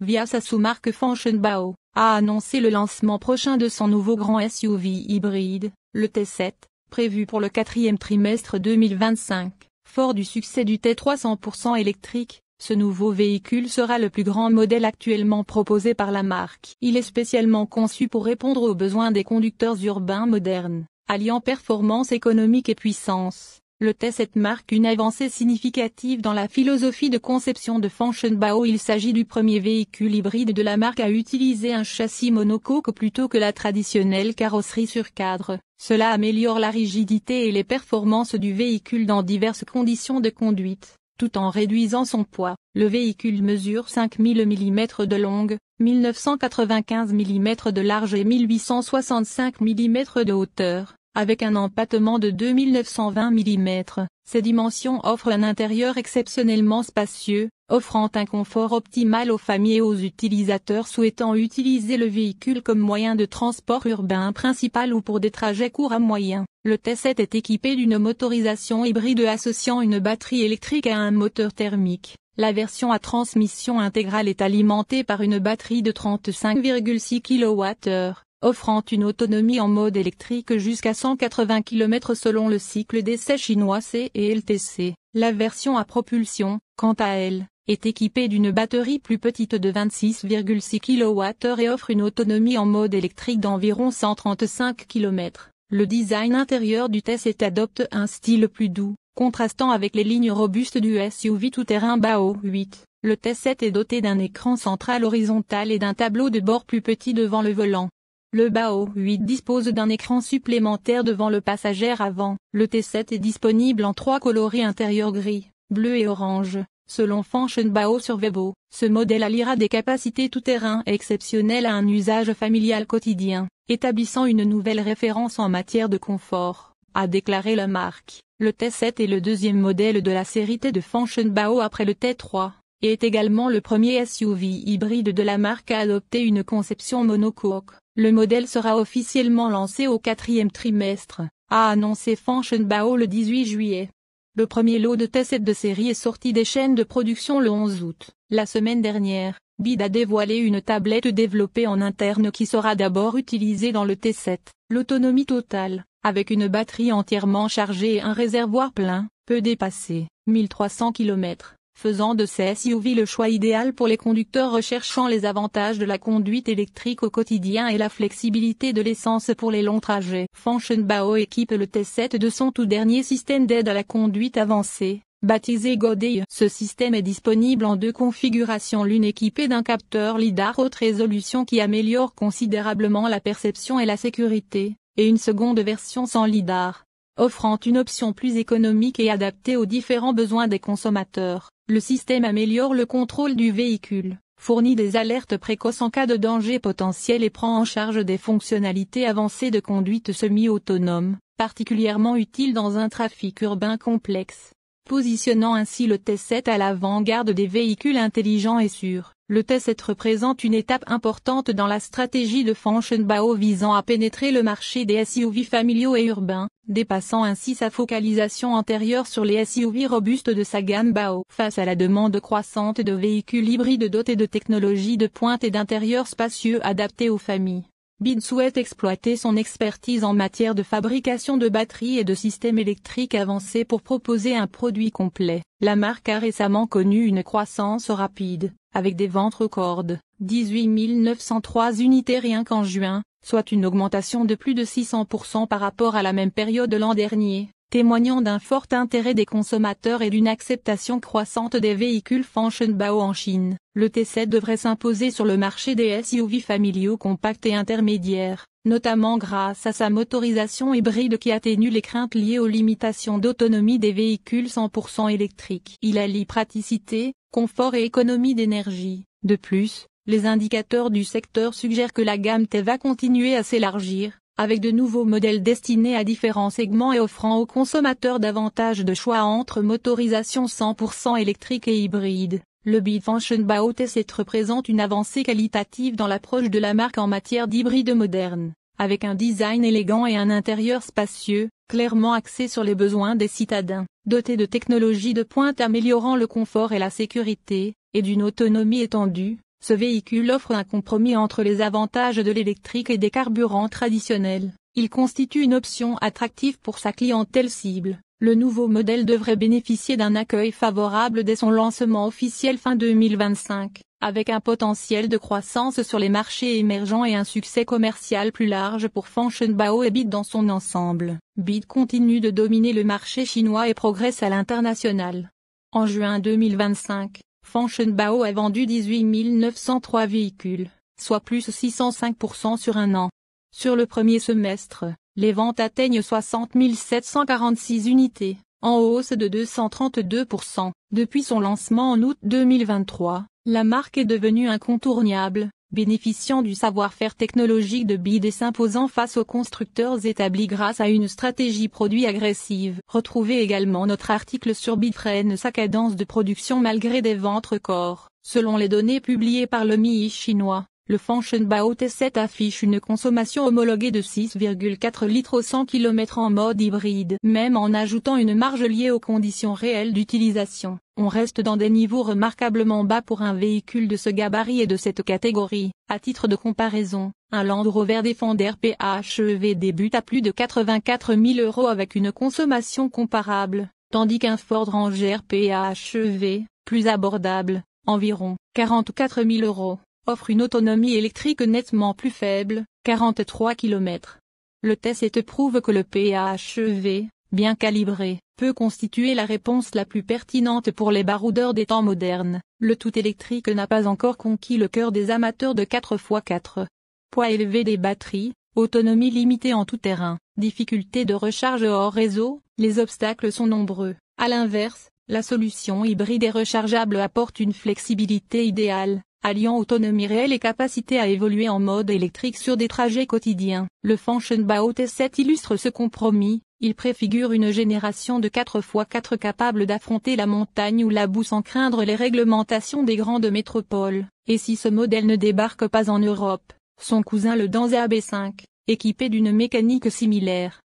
via sa sous-marque Fanchenbao, a annoncé le lancement prochain de son nouveau grand SUV hybride, le T7, prévu pour le quatrième trimestre 2025. Fort du succès du t 300 électrique, ce nouveau véhicule sera le plus grand modèle actuellement proposé par la marque. Il est spécialement conçu pour répondre aux besoins des conducteurs urbains modernes, alliant performance économique et puissance. Le T7 marque une avancée significative dans la philosophie de conception de Fanchenbao. Il s'agit du premier véhicule hybride de la marque à utiliser un châssis monocoque plutôt que la traditionnelle carrosserie sur cadre. Cela améliore la rigidité et les performances du véhicule dans diverses conditions de conduite, tout en réduisant son poids. Le véhicule mesure 5000 mm de longue, 1995 mm de large et 1865 mm de hauteur. Avec un empattement de 2920 mm, ces dimensions offrent un intérieur exceptionnellement spacieux, offrant un confort optimal aux familles et aux utilisateurs souhaitant utiliser le véhicule comme moyen de transport urbain principal ou pour des trajets courts à moyen. Le T7 est équipé d'une motorisation hybride associant une batterie électrique à un moteur thermique. La version à transmission intégrale est alimentée par une batterie de 35,6 kWh offrant une autonomie en mode électrique jusqu'à 180 km selon le cycle d'essai chinois C et LTC. La version à propulsion, quant à elle, est équipée d'une batterie plus petite de 26,6 kWh et offre une autonomie en mode électrique d'environ 135 km. Le design intérieur du T7 adopte un style plus doux, contrastant avec les lignes robustes du SUV tout-terrain BAO 8. Le T7 est doté d'un écran central horizontal et d'un tableau de bord plus petit devant le volant. Le BAO 8 dispose d'un écran supplémentaire devant le passager avant. Le T7 est disponible en trois coloris intérieurs gris, bleu et orange. Selon Bao sur Vebo, ce modèle alliera des capacités tout-terrain exceptionnelles à un usage familial quotidien, établissant une nouvelle référence en matière de confort, a déclaré la marque. Le T7 est le deuxième modèle de la série T de Bao après le T3 et est également le premier SUV hybride de la marque à adopter une conception monocoque. Le modèle sera officiellement lancé au quatrième trimestre, a annoncé Fanchenbao le 18 juillet. Le premier lot de T7 de série est sorti des chaînes de production le 11 août. La semaine dernière, BID a dévoilé une tablette développée en interne qui sera d'abord utilisée dans le T7. L'autonomie totale, avec une batterie entièrement chargée et un réservoir plein, peut dépasser 1300 km faisant de ces SUV le choix idéal pour les conducteurs recherchant les avantages de la conduite électrique au quotidien et la flexibilité de l'essence pour les longs trajets. Fanchenbao équipe le T7 de son tout dernier système d'aide à la conduite avancée. Baptisé Godeye, ce système est disponible en deux configurations l'une équipée d'un capteur LIDAR haute résolution qui améliore considérablement la perception et la sécurité, et une seconde version sans LIDAR, offrant une option plus économique et adaptée aux différents besoins des consommateurs. Le système améliore le contrôle du véhicule, fournit des alertes précoces en cas de danger potentiel et prend en charge des fonctionnalités avancées de conduite semi-autonome, particulièrement utiles dans un trafic urbain complexe positionnant ainsi le T7 à l'avant-garde des véhicules intelligents et sûrs. Le T7 représente une étape importante dans la stratégie de Fanchenbao visant à pénétrer le marché des SUV familiaux et urbains, dépassant ainsi sa focalisation antérieure sur les SUV robustes de sa gamme BAO. Face à la demande croissante de véhicules hybrides dotés de technologies de pointe et d'intérieurs spacieux adaptés aux familles, BID souhaite exploiter son expertise en matière de fabrication de batteries et de systèmes électriques avancés pour proposer un produit complet. La marque a récemment connu une croissance rapide, avec des ventes records, 18 903 unités rien qu'en juin, soit une augmentation de plus de 600% par rapport à la même période l'an dernier, témoignant d'un fort intérêt des consommateurs et d'une acceptation croissante des véhicules Fanchenbao en Chine. Le T7 devrait s'imposer sur le marché des SUV familiaux compacts et intermédiaires, notamment grâce à sa motorisation hybride qui atténue les craintes liées aux limitations d'autonomie des véhicules 100% électriques. Il allie praticité, confort et économie d'énergie. De plus, les indicateurs du secteur suggèrent que la gamme T va continuer à s'élargir, avec de nouveaux modèles destinés à différents segments et offrant aux consommateurs davantage de choix entre motorisation 100% électrique et hybride. Le Bifunction Bao T7 représente une avancée qualitative dans l'approche de la marque en matière d'hybride moderne, avec un design élégant et un intérieur spacieux, clairement axé sur les besoins des citadins, doté de technologies de pointe améliorant le confort et la sécurité, et d'une autonomie étendue, ce véhicule offre un compromis entre les avantages de l'électrique et des carburants traditionnels. Il constitue une option attractive pour sa clientèle cible. Le nouveau modèle devrait bénéficier d'un accueil favorable dès son lancement officiel fin 2025, avec un potentiel de croissance sur les marchés émergents et un succès commercial plus large pour Bao et Bit dans son ensemble. Bid continue de dominer le marché chinois et progresse à l'international. En juin 2025, Fanchenbao a vendu 18 903 véhicules, soit plus 605% sur un an. Sur le premier semestre, les ventes atteignent 60 746 unités, en hausse de 232% depuis son lancement en août 2023. La marque est devenue incontournable, bénéficiant du savoir-faire technologique de BID et s'imposant face aux constructeurs établis grâce à une stratégie produit agressive. Retrouvez également notre article sur BID sa cadence de production malgré des ventes corps. Selon les données publiées par le MII chinois, le Fanchenbao T7 affiche une consommation homologuée de 6,4 litres au 100 km en mode hybride, même en ajoutant une marge liée aux conditions réelles d'utilisation. On reste dans des niveaux remarquablement bas pour un véhicule de ce gabarit et de cette catégorie. À titre de comparaison, un Land Rover Defender PHEV débute à plus de 84 000 euros avec une consommation comparable, tandis qu'un Ford Ranger PHEV, plus abordable, environ 44 000 euros, offre une autonomie électrique nettement plus faible, 43 km. Le test est prouve que le PHEV, bien calibré, peut constituer la réponse la plus pertinente pour les baroudeurs des temps modernes. Le tout électrique n'a pas encore conquis le cœur des amateurs de 4x4. Poids élevé des batteries, autonomie limitée en tout terrain, difficulté de recharge hors réseau, les obstacles sont nombreux. À l'inverse, la solution hybride et rechargeable apporte une flexibilité idéale, alliant autonomie réelle et capacité à évoluer en mode électrique sur des trajets quotidiens. Le Function T7 illustre ce compromis, il préfigure une génération de 4 x 4 capables d'affronter la montagne ou la boue sans craindre les réglementations des grandes métropoles, et si ce modèle ne débarque pas en Europe, son cousin le Danza B5, équipé d'une mécanique similaire,